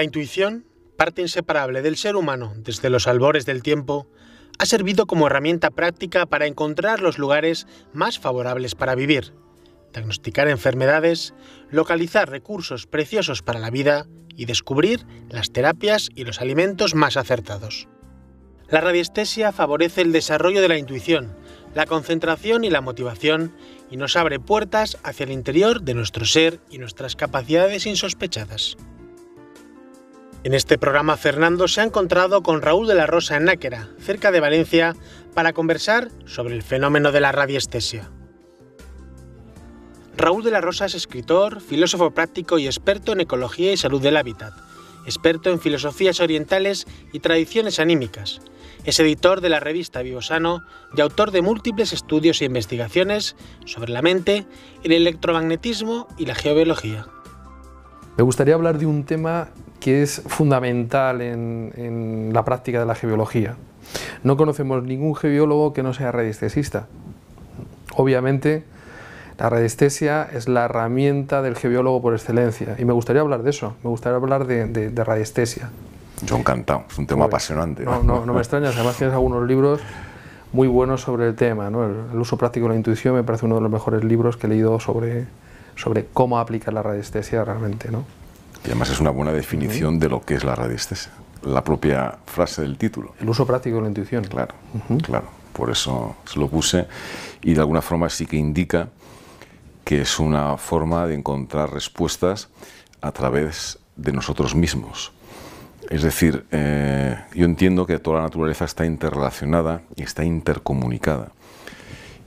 La intuición, parte inseparable del ser humano desde los albores del tiempo, ha servido como herramienta práctica para encontrar los lugares más favorables para vivir, diagnosticar enfermedades, localizar recursos preciosos para la vida y descubrir las terapias y los alimentos más acertados. La radiestesia favorece el desarrollo de la intuición, la concentración y la motivación y nos abre puertas hacia el interior de nuestro ser y nuestras capacidades insospechadas. En este programa Fernando se ha encontrado con Raúl de la Rosa en Náquera, cerca de Valencia, para conversar sobre el fenómeno de la radiestesia. Raúl de la Rosa es escritor, filósofo práctico y experto en ecología y salud del hábitat, experto en filosofías orientales y tradiciones anímicas. Es editor de la revista Biosano y autor de múltiples estudios e investigaciones sobre la mente, el electromagnetismo y la geobiología. Me gustaría hablar de un tema que es fundamental en, la práctica de la geología. No conocemos ningún geólogo que no sea radiestesista. Obviamente, la radiestesia es la herramienta del geólogo por excelencia y me gustaría hablar de eso, me gustaría hablar de, radiestesia. Yo encantado, es un tema pues, apasionante. No, me extrañas, además tienes algunos libros muy buenos sobre el tema. El, uso práctico de la intuición me parece uno de los mejores libros que he leído sobre, sobre cómo aplicar la radiestesia realmente. ¿no? Y además es una buena definición de lo que es la radiestesia, la propia frase del título. El uso práctico de la intuición. Claro, claro. Por eso se lo puse y de alguna forma sí que indica que es una forma de encontrar respuestas a través de nosotros mismos. Es decir, eh, yo entiendo que toda la naturaleza está interrelacionada y está intercomunicada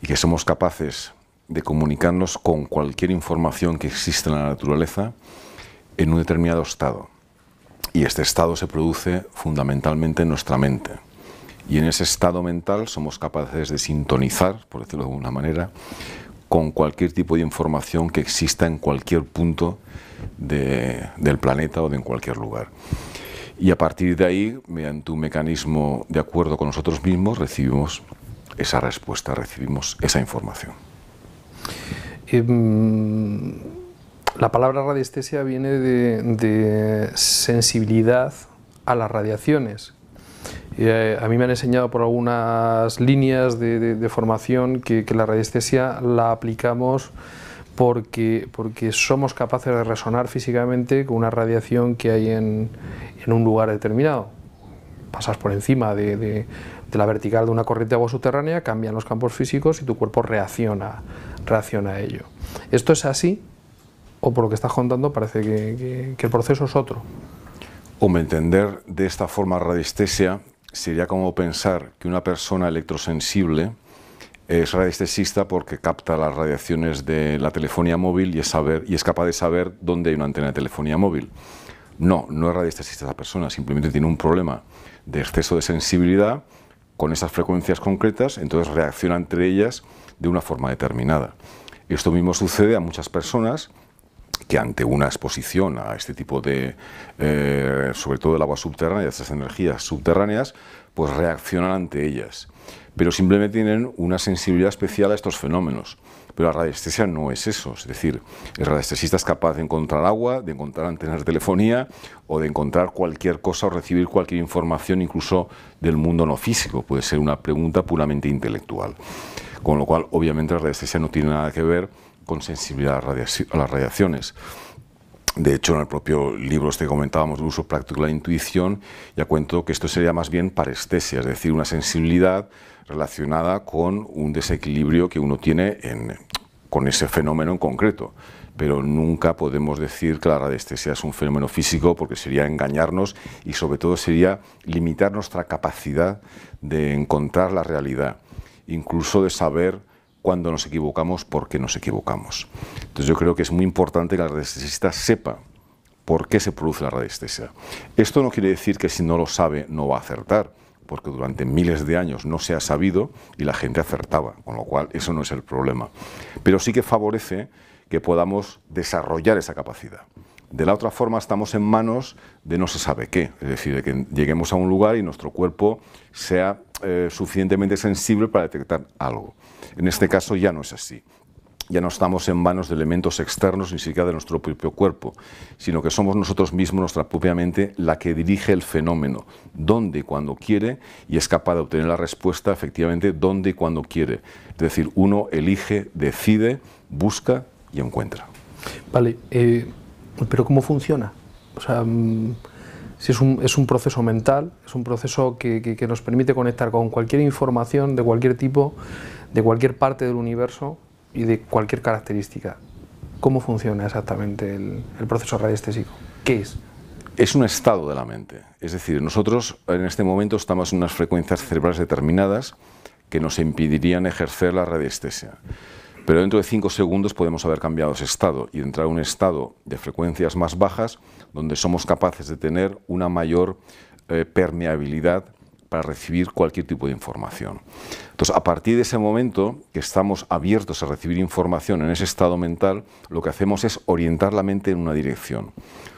y que somos capaces de comunicarnos con cualquier información que existe en la naturaleza en un determinado estado. Y este estado se produce fundamentalmente en nuestra mente. Y en ese estado mental somos capaces de sintonizar, por decirlo de alguna manera, con cualquier tipo de información que exista en cualquier punto del planeta o de en cualquier lugar. Y a partir de ahí, mediante un mecanismo de acuerdo con nosotros mismos, recibimos esa respuesta, recibimos esa información. Em, la palabra radiestesia viene de, sensibilidad a las radiaciones. Eh, a mí me han enseñado por algunas líneas de, formación que, la radiestesia la aplicamos porque, porque somos capaces de resonar físicamente con una radiación que hay en, un lugar determinado. Pasas por encima de, la vertical de una corriente de agua subterránea, cambian los campos físicos y tu cuerpo reacciona, reacciona a ello. Esto es así o por lo que estás contando parece que, el proceso es otro. Hombre, entender de esta forma radiestesia sería como pensar que una persona electrosensible es radiestesista porque capta las radiaciones de la telefonía móvil y es, saber, y es capaz de saber dónde hay una antena de telefonía móvil. No, no es radiestesista esa persona, simplemente tiene un problema de exceso de sensibilidad con esas frecuencias concretas, entonces reacciona entre ellas de una forma determinada. Esto mismo sucede a muchas personas que ante una exposición a este tipo de, eh, sobre todo el agua subterránea, estas energías subterráneas, pues reaccionan ante ellas. Pero simplemente tienen una sensibilidad especial a estos fenómenos. Pero la radiestesia no es eso. Es decir, el radiestesista es capaz de encontrar agua, de encontrar antenas de telefonía o de encontrar cualquier cosa o recibir cualquier información, incluso del mundo no físico. Puede ser una pregunta puramente intelectual. Con lo cual, obviamente, la radiestesia no tiene nada que ver con sensibilidad a las radiaciones. De hecho, en el propio libro este que comentábamos ...el uso práctico de la intuición, ya cuento que esto sería más bien parestesia, es decir, una sensibilidad relacionada con un desequilibrio que uno tiene con ese fenómeno en concreto. Pero nunca podemos decir que la radiestesia es un fenómeno físico porque sería engañarnos y sobre todo sería limitar nuestra capacidad de encontrar la realidad, incluso de saber cuando nos equivocamos, por qué nos equivocamos. Entonces yo creo que es muy importante que el radiestesista sepa por qué se produce la radiestesia. Esto no quiere decir que si no lo sabe no va a acertar, porque durante miles de años no se ha sabido y la gente acertaba, con lo cual eso no es el problema. Pero sí que favorece que podamos desarrollar esa capacidad. De la otra forma estamos en manos de no se sabe qué, es decir, de que lleguemos a un lugar y nuestro cuerpo sea eh, suficientemente sensible para detectar algo. En este caso ya no es así. Ya no estamos en manos de elementos externos, ni siquiera de nuestro propio cuerpo, sino que somos nosotros mismos, nuestra propia mente, la que dirige el fenómeno, donde y cuando quiere, y es capaz de obtener la respuesta efectivamente donde y cuando quiere. Es decir, uno elige, decide, busca y encuentra. Vale, eh, pero ¿cómo funciona? O sea, mm, si es un, es un, proceso mental, es un proceso que, nos permite conectar con cualquier información de cualquier tipo de cualquier parte del universo y de cualquier característica. ¿Cómo funciona exactamente el, proceso radiestésico? ¿Qué es? Es un estado de la mente. Es decir, nosotros en este momento estamos en unas frecuencias cerebrales determinadas que nos impedirían ejercer la radiestesia. Pero dentro de cinco segundos podemos haber cambiado ese estado y entrar a un estado de frecuencias más bajas donde somos capaces de tener una mayor eh, permeabilidad para recibir cualquier tipo de información. Entonces, a partir de ese momento que estamos abiertos a recibir información en ese estado mental, lo que hacemos es orientar la mente en una dirección.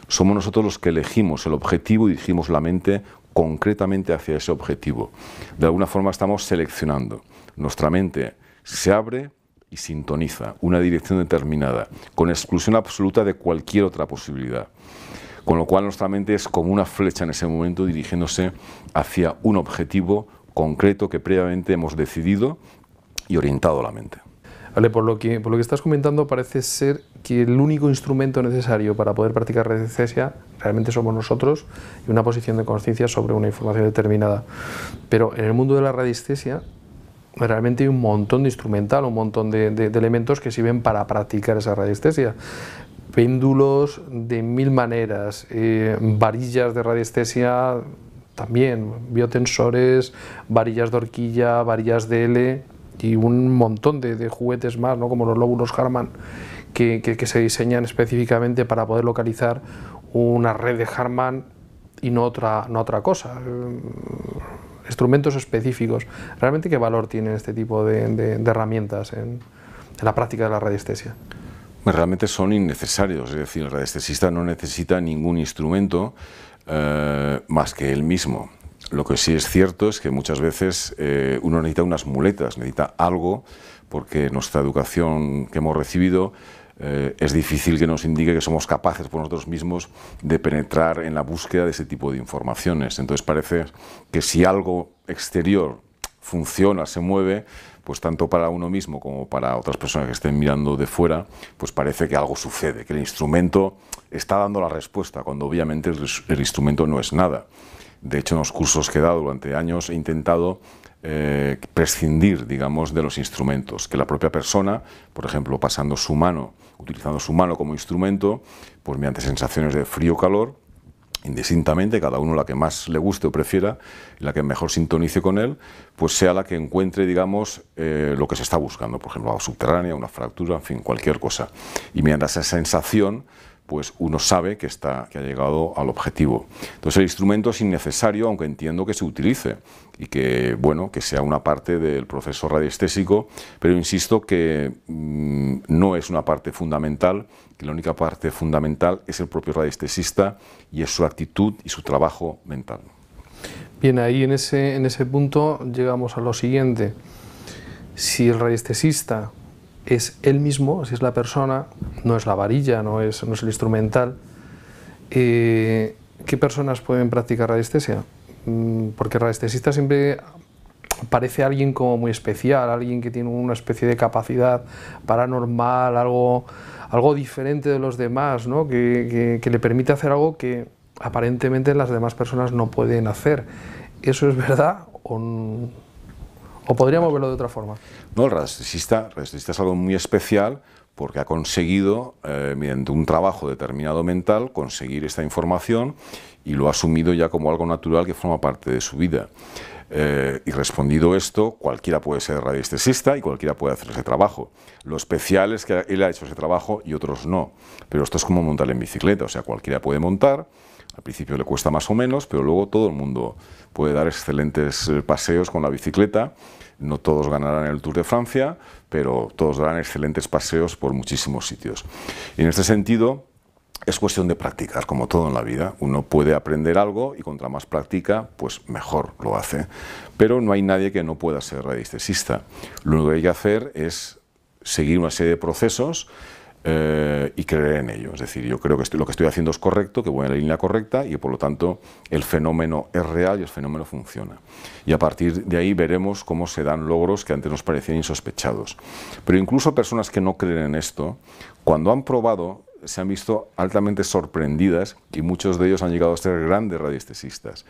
Somos nosotros los que elegimos el objetivo y dirigimos la mente concretamente hacia ese objetivo. De alguna forma estamos seleccionando. Nuestra mente se abre y sintoniza una dirección determinada, con exclusión absoluta de cualquier otra posibilidad. Con lo cual nuestra mente es como una flecha en ese momento dirigiéndose hacia un objetivo concreto que previamente hemos decidido y orientado la mente. Vale, por lo, que, por lo que estás comentando parece ser que el único instrumento necesario para poder practicar radiestesia realmente somos nosotros y una posición de conciencia sobre una información determinada. Pero en el mundo de la radiestesia realmente hay un montón de instrumental, un montón de, elementos que sirven para practicar esa radiestesia péndulos de mil maneras, eh, varillas de radiestesia también, biotensores, varillas de horquilla, varillas de L y un montón de, juguetes más, ¿no? como los lóbulos Harman, que, que, se diseñan específicamente para poder localizar una red de Harman y no otra, no otra cosa instrumentos específicos. ¿Realmente qué valor tienen este tipo de, herramientas en, la práctica de la radiestesia? Pues realmente son innecesarios, es decir, el radiestesista no necesita ningún instrumento eh, más que él mismo. Lo que sí es cierto es que muchas veces eh, uno necesita unas muletas, necesita algo, porque nuestra educación que hemos recibido eh, es difícil que nos indique que somos capaces por nosotros mismos de penetrar en la búsqueda de ese tipo de informaciones. Entonces parece que si algo exterior funciona, se mueve, pues tanto para uno mismo como para otras personas que estén mirando de fuera, pues parece que algo sucede, que el instrumento está dando la respuesta, cuando obviamente el, instrumento no es nada. De hecho, en los cursos que he dado durante años he intentado eh, prescindir, digamos, de los instrumentos, que la propia persona, por ejemplo, pasando su mano utilizando su mano como instrumento, pues mediante sensaciones de frío-calor, o indistintamente, cada uno la que más le guste o prefiera, la que mejor sintonice con él, pues sea la que encuentre, digamos, eh, lo que se está buscando, por ejemplo, agua subterránea, una fractura, en fin, cualquier cosa. Y mediante esa sensación pues uno sabe que, está, que ha llegado al objetivo. Entonces el instrumento es innecesario, aunque entiendo que se utilice y que, bueno, que sea una parte del proceso radiestésico, pero insisto que mm, no es una parte fundamental, que la única parte fundamental es el propio radiestesista y es su actitud y su trabajo mental. Bien, ahí en ese, en ese punto llegamos a lo siguiente. Si el radiestesista es él mismo, si es la persona, no es la varilla, no es, es el instrumental. Eh, ¿Qué personas pueden practicar radiestesia? Mm, porque el radiestesista siempre parece alguien como muy especial, alguien que tiene una especie de capacidad paranormal, algo, algo diferente de los demás, que, que le permite hacer algo que aparentemente las demás personas no pueden hacer. ¿Eso es verdad o no? ¿O podríamos verlo de otra forma? No, el radiestesista, es algo muy especial porque ha conseguido, eh, mediante un trabajo determinado mental, conseguir esta información y lo ha asumido ya como algo natural que forma parte de su vida. Eh, y respondido esto, cualquiera puede ser radiestesista y cualquiera puede hacer ese trabajo. Lo especial es que él ha hecho ese trabajo y otros no. Pero esto es como montar en bicicleta, o sea, cualquiera puede montar, al principio le cuesta más o menos, pero luego todo el mundo puede dar excelentes eh, paseos con la bicicleta. No todos ganarán el Tour de Francia, pero todos darán excelentes paseos por muchísimos sitios. en este sentido, es cuestión de practicar, como todo en la vida. Uno puede aprender algo y contra más práctica, pues mejor lo hace. Pero no hay nadie que no pueda ser radiestesista. Lo único que hay que hacer es seguir una serie de procesos eh, y creer en ello. Es decir, yo creo que lo que estoy haciendo es correcto, que voy en la línea correcta y por lo tanto el fenómeno es real y el fenómeno funciona. Y a partir de ahí veremos cómo se dan logros que antes nos parecían insospechados. Pero incluso personas que no creen en esto, cuando han probado se han visto altamente sorprendidas y muchos de ellos han llegado a ser grandes radiestesistas.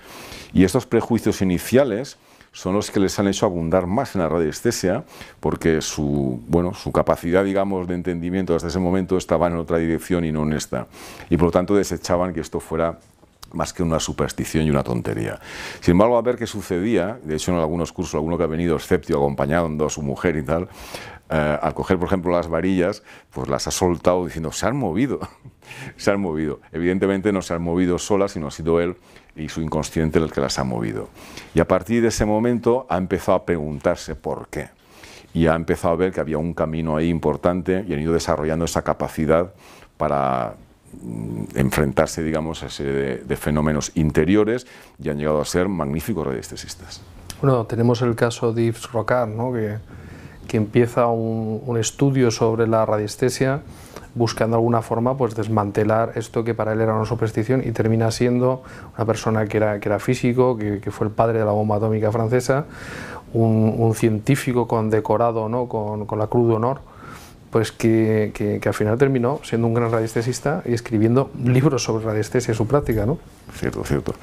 Y estos prejuicios iniciales son los que les han hecho abundar más en la radiestesia, porque su, bueno, su capacidad, digamos, de entendimiento hasta ese momento estaba en otra dirección y no en esta. Y por lo tanto desechaban que esto fuera más que una superstición y una tontería. Sin embargo, a ver qué sucedía, de hecho en algunos cursos, alguno que ha venido escéptico, acompañando a su mujer y tal, eh, al coger, por ejemplo, las varillas, pues las ha soltado diciendo, se han movido, se han movido. Evidentemente no se han movido solas, sino ha sido él y su inconsciente el que las ha movido. Y a partir de ese momento ha empezado a preguntarse por qué. Y ha empezado a ver que había un camino ahí importante y han ido desarrollando esa capacidad para mm, enfrentarse, digamos, a ese de, fenómenos interiores y han llegado a ser magníficos radiestesistas. Bueno, tenemos el caso de Yves Rocard, que, empieza un estudio sobre la radiestesia buscando alguna forma pues desmantelar esto que para él era una superstición y termina siendo una persona que era, que era físico, que, fue el padre de la bomba atómica francesa, un, un científico condecorado ¿no? con, la Cruz de Honor, pues que, que, que, al final terminó siendo un gran radiestesista y escribiendo libros sobre radiestesia y su práctica. ¿no? Cierto, cierto.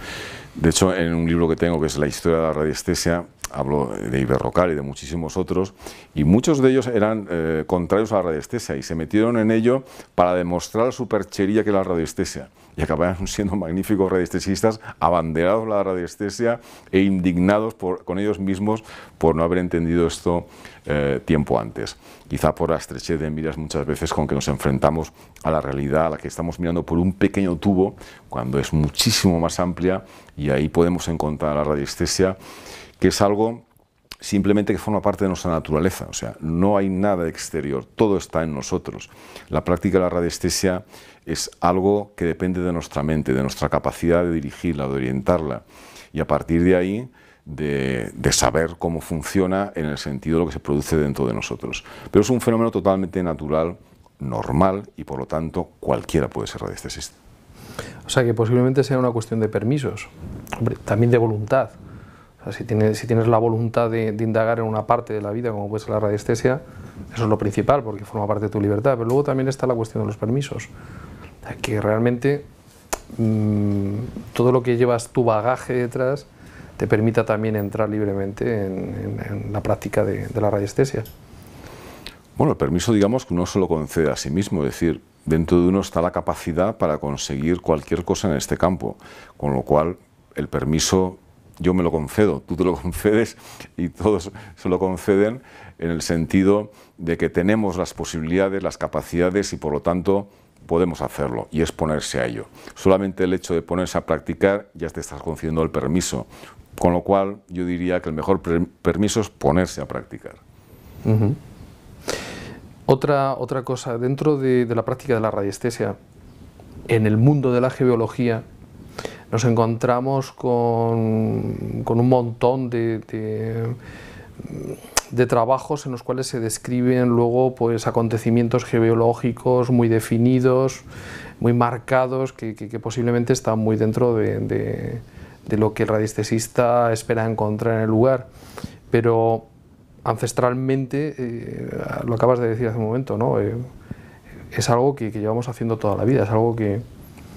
De hecho, en un libro que tengo, que es La historia de la radiestesia, hablo de Iberrocal y de muchísimos otros, y muchos de ellos eran eh, contrarios a la radiestesia y se metieron en ello para demostrar su perchería que era la radiestesia. Y acabaron siendo magníficos radiestesistas, abanderados la radiestesia e indignados con ellos mismos por no haber entendido esto eh, tiempo antes. Quizá por la estrechez de miras muchas veces con que nos enfrentamos a la realidad, a la que estamos mirando por un pequeño tubo, cuando es muchísimo más amplia y ahí podemos encontrar la radiestesia que es algo simplemente que forma parte de nuestra naturaleza, o sea, no hay nada exterior, todo está en nosotros. La práctica de la radiestesia es algo que depende de nuestra mente, de nuestra capacidad de dirigirla, de orientarla, y a partir de ahí de, saber cómo funciona en el sentido de lo que se produce dentro de nosotros. Pero es un fenómeno totalmente natural, normal, y por lo tanto cualquiera puede ser radiestesista. O sea que posiblemente sea una cuestión de permisos, también de voluntad si, tienes, la voluntad de, indagar en una parte de la vida, como puede ser la radiestesia, eso es lo principal, porque forma parte de tu libertad. Pero luego también está la cuestión de los permisos, que realmente mm, todo lo que llevas tu bagaje detrás te permita también entrar libremente en, la práctica de, de la radiestesia. Bueno, el permiso, digamos, que uno se lo concede a sí mismo, es decir, dentro de uno está la capacidad para conseguir cualquier cosa en este campo, con lo cual el permiso yo me lo concedo, tú te lo concedes y todos se lo conceden en el sentido de que tenemos las posibilidades, las capacidades y por lo tanto podemos hacerlo y es ponerse a ello. Solamente el hecho de ponerse a practicar ya te estás concediendo el permiso, con lo cual yo diría que el mejor permiso es ponerse a practicar. otra, otra cosa, dentro de, de la práctica de la radiestesia, en el mundo de la geología, nos encontramos con, un montón de, de, trabajos en los cuales se describen luego pues, acontecimientos geológicos muy definidos, muy marcados, que, posiblemente están muy dentro de, lo que el radiestesista espera encontrar en el lugar. Pero ancestralmente, eh, lo acabas de decir hace un momento, ¿no? Eh, es algo que, que llevamos haciendo toda la vida, es algo que,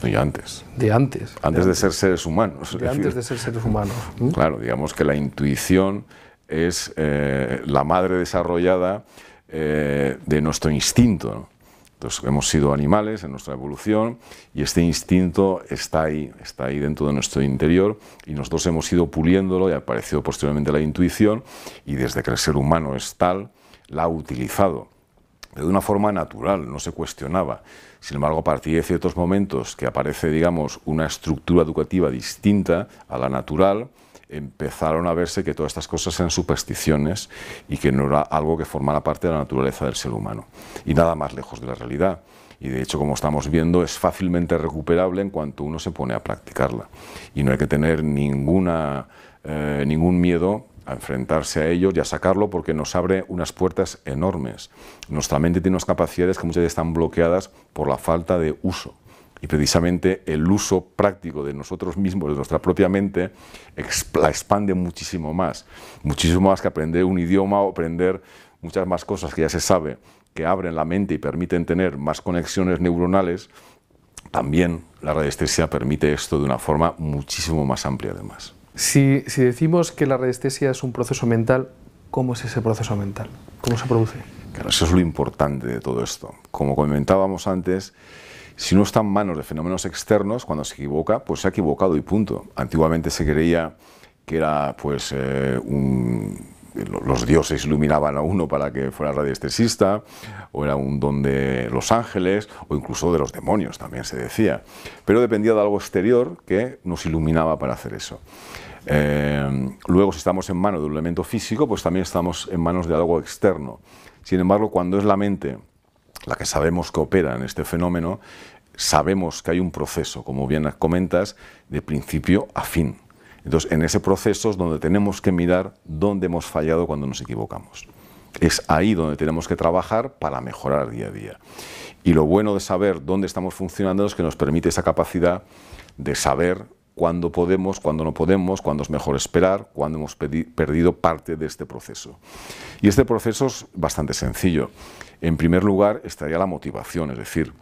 de antes. De antes. Antes de, ser seres humanos. antes de ser seres humanos. Claro, digamos que la intuición es eh, la madre desarrollada eh, de nuestro instinto. Entonces, hemos sido animales en nuestra evolución y este instinto está ahí, está ahí dentro de nuestro interior y nosotros hemos ido puliéndolo y ha aparecido posteriormente la intuición y desde que el ser humano es tal, la ha utilizado de una forma natural, no se cuestionaba. Sin embargo, a partir de ciertos momentos que aparece, digamos, una estructura educativa distinta a la natural, empezaron a verse que todas estas cosas eran supersticiones y que no era algo que formara parte de la naturaleza del ser humano. Y nada más lejos de la realidad. Y de hecho, como estamos viendo, es fácilmente recuperable en cuanto uno se pone a practicarla. Y no hay que tener ninguna, eh, ningún miedo a enfrentarse a ello y a sacarlo porque nos abre unas puertas enormes. Nuestra mente tiene unas capacidades que muchas veces están bloqueadas por la falta de uso. Y precisamente el uso práctico de nosotros mismos, de nuestra propia mente, la expande muchísimo más. Muchísimo más que aprender un idioma o aprender muchas más cosas que ya se sabe, que abren la mente y permiten tener más conexiones neuronales. También la radiestesia permite esto de una forma muchísimo más amplia además. Si, decimos que la radiestesia es un proceso mental, ¿cómo es ese proceso mental? ¿Cómo se produce? Claro, eso es lo importante de todo esto. Como comentábamos antes, si uno está en manos de fenómenos externos, cuando se equivoca, pues se ha equivocado y punto. Antiguamente se creía que era pues eh, un los dioses iluminaban a uno para que fuera radiestesista, o era un don de los ángeles, o incluso de los demonios, también se decía. Pero dependía de algo exterior que nos iluminaba para hacer eso. Eh, luego, si estamos en manos de un elemento físico, pues también estamos en manos de algo externo. Sin embargo, cuando es la mente la que sabemos que opera en este fenómeno, sabemos que hay un proceso, como bien comentas, de principio a fin. Entonces, en ese proceso es donde tenemos que mirar dónde hemos fallado cuando nos equivocamos. Es ahí donde tenemos que trabajar para mejorar día a día. Y lo bueno de saber dónde estamos funcionando es que nos permite esa capacidad de saber cuándo podemos, cuándo no podemos, cuándo es mejor esperar, cuándo hemos perdido parte de este proceso. Y este proceso es bastante sencillo. En primer lugar, estaría la motivación, es decir,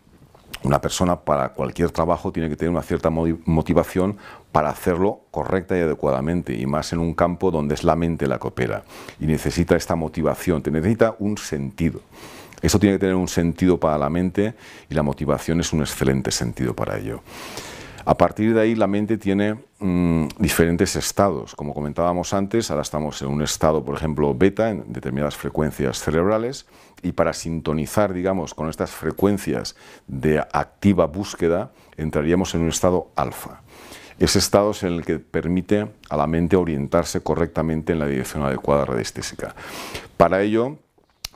una persona para cualquier trabajo tiene que tener una cierta motivación para hacerlo correcta y adecuadamente, y más en un campo donde es la mente la que opera, y necesita esta motivación, te necesita un sentido. Eso tiene que tener un sentido para la mente y la motivación es un excelente sentido para ello. A partir de ahí la mente tiene mm, diferentes estados. Como comentábamos antes, ahora estamos en un estado, por ejemplo, beta, en determinadas frecuencias cerebrales, y para sintonizar, digamos, con estas frecuencias de activa búsqueda, entraríamos en un estado alfa. Ese estado es en el que permite a la mente orientarse correctamente en la dirección adecuada radiestésica. Para ello,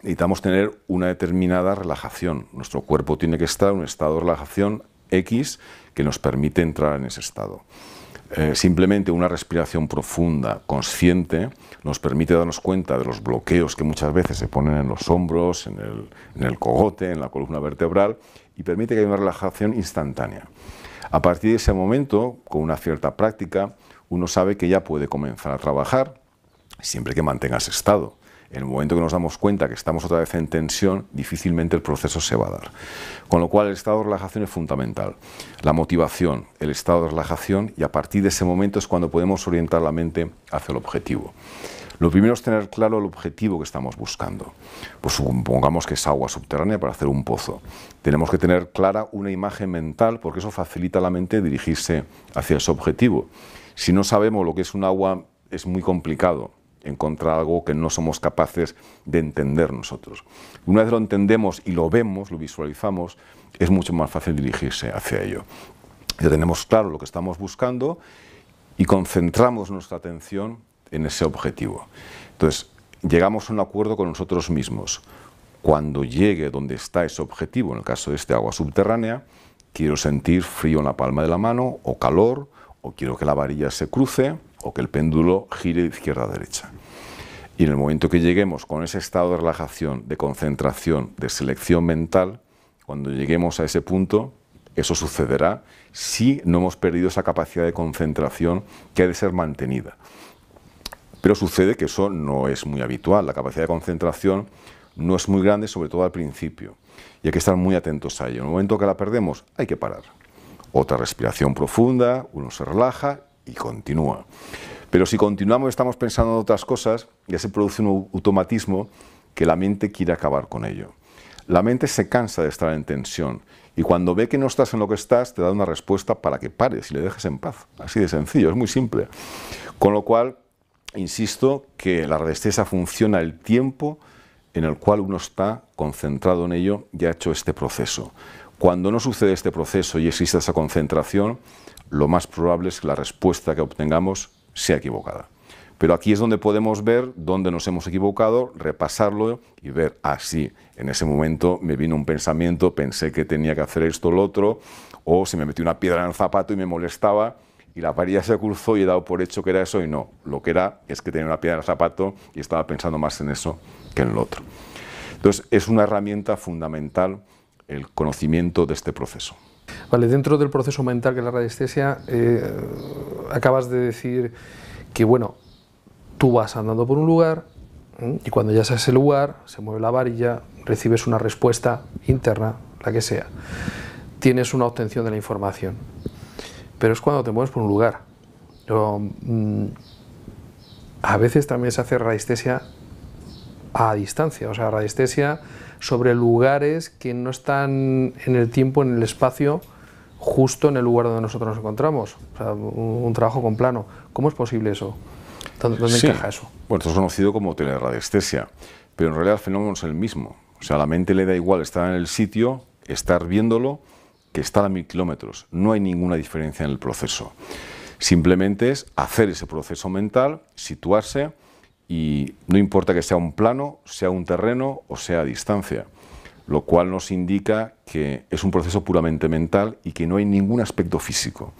necesitamos tener una determinada relajación. Nuestro cuerpo tiene que estar en un estado de relajación X que nos permite entrar en ese estado. Eh, simplemente una respiración profunda, consciente, nos permite darnos cuenta de los bloqueos que muchas veces se ponen en los hombros, en el, cogote, en la columna vertebral, y permite que haya una relajación instantánea. A partir de ese momento, con una cierta práctica, uno sabe que ya puede comenzar a trabajar siempre que mantengas ese estado en el momento que nos damos cuenta que estamos otra vez en tensión, difícilmente el proceso se va a dar. Con lo cual el estado de relajación es fundamental. La motivación, el estado de relajación y a partir de ese momento es cuando podemos orientar la mente hacia el objetivo. Lo primero es tener claro el objetivo que estamos buscando. Pues supongamos que es agua subterránea para hacer un pozo. Tenemos que tener clara una imagen mental porque eso facilita a la mente dirigirse hacia ese objetivo. Si no sabemos lo que es un agua, es muy complicado encontrar algo que no somos capaces de entender nosotros. Una vez lo entendemos y lo vemos, lo visualizamos, es mucho más fácil dirigirse hacia ello. Ya tenemos claro lo que estamos buscando y concentramos nuestra atención en ese objetivo. Entonces, llegamos a un acuerdo con nosotros mismos. Cuando llegue donde está ese objetivo, en el caso de este agua subterránea, quiero sentir frío en la palma de la mano o calor, o quiero que la varilla se cruce, o que el péndulo gire de izquierda a derecha. Y en el momento que lleguemos con ese estado de relajación, de concentración, de selección mental, cuando lleguemos a ese punto, eso sucederá si no hemos perdido esa capacidad de concentración que ha de ser mantenida. Pero sucede que eso no es muy habitual, la capacidad de concentración no es muy grande, sobre todo al principio, y hay que estar muy atentos a ello. En el momento que la perdemos, hay que parar. Otra respiración profunda, uno se relaja y continúa. Pero si continuamos, y estamos pensando en otras cosas, ya se produce un automatismo que la mente quiere acabar con ello. La mente se cansa de estar en tensión y cuando ve que no estás en lo que estás, te da una respuesta para que pares y le dejes en paz. Así de sencillo, es muy simple. Con lo cual, insisto que la resistencia funciona el tiempo en el cual uno está concentrado en ello y ha hecho este proceso. Cuando no sucede este proceso y existe esa concentración, lo más probable es que la respuesta que obtengamos sea equivocada. Pero aquí es donde podemos ver dónde nos hemos equivocado, repasarlo y ver, ah, sí, en ese momento me vino un pensamiento, pensé que tenía que hacer esto o lo otro, o se me metió una piedra en el zapato y me molestaba y la varilla se cruzó y he dado por hecho que era eso y no. Lo que era es que tenía una piedra en el zapato y estaba pensando más en eso que en lo otro. Entonces, es una herramienta fundamental el conocimiento de este proceso. Vale, dentro del proceso mental que es la radiestesia, eh, acabas de decir que, bueno, tú vas andando por un lugar y cuando ya a ese lugar, se mueve la varilla, recibes una respuesta interna, la que sea. Tienes una obtención de la información. Pero es cuando te mueves por un lugar. Mm, a veces también se hace radiestesia a distancia, o sea, radiestesia sobre lugares que no están en el tiempo, en el espacio, justo en el lugar donde nosotros nos encontramos. O sea, un, trabajo con plano. ¿Cómo es posible eso? ¿Dónde, encaja eso? Bueno, esto es conocido como radiestesia pero en realidad el fenómeno es el mismo. O sea, a la mente le da igual estar en el sitio, estar viéndolo, que estar a mil kilómetros. No hay ninguna diferencia en el proceso. Simplemente es hacer ese proceso mental, situarse, y no importa que sea un plano, sea un terreno o sea a distancia, lo cual nos indica que es un proceso puramente mental y que no hay ningún aspecto físico.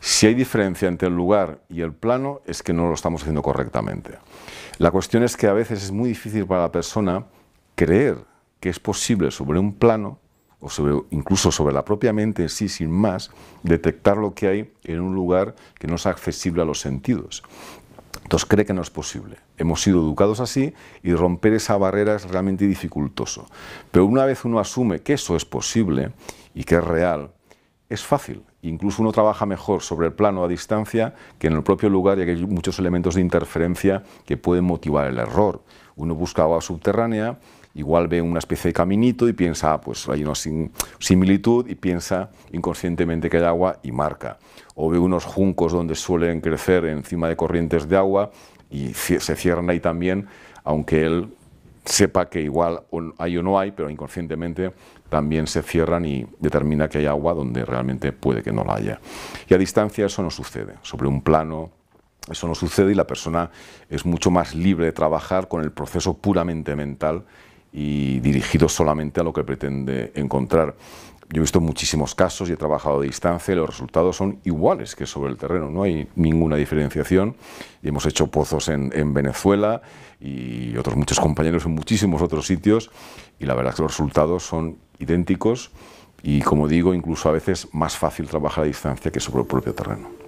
Si hay diferencia entre el lugar y el plano es que no lo estamos haciendo correctamente. La cuestión es que a veces es muy difícil para la persona creer que es posible sobre un plano o incluso sobre la propia mente en sí, sin más, detectar lo que hay en un lugar que no es accesible a los sentidos. Entonces cree que no es posible. Hemos sido educados así y romper esa barrera es realmente dificultoso. Pero una vez uno asume que eso es posible y que es real, es fácil. Incluso uno trabaja mejor sobre el plano a distancia que en el propio lugar, ya que hay muchos elementos de interferencia que pueden motivar el error. Uno busca agua subterránea igual ve una especie de caminito y piensa, pues hay una similitud y piensa inconscientemente que hay agua y marca. O ve unos juncos donde suelen crecer encima de corrientes de agua y se cierran ahí también, aunque él sepa que igual hay o no hay, pero inconscientemente también se cierran y determina que hay agua donde realmente puede que no la haya. Y a distancia eso no sucede, sobre un plano eso no sucede y la persona es mucho más libre de trabajar con el proceso puramente mental y dirigido solamente a lo que pretende encontrar. Yo he visto muchísimos casos y he trabajado de distancia y los resultados son iguales que sobre el terreno, no hay ninguna diferenciación. Y hemos hecho pozos en, en, Venezuela y otros muchos compañeros en muchísimos otros sitios y la verdad es que los resultados son idénticos y como digo, incluso a veces más fácil trabajar a distancia que sobre el propio terreno.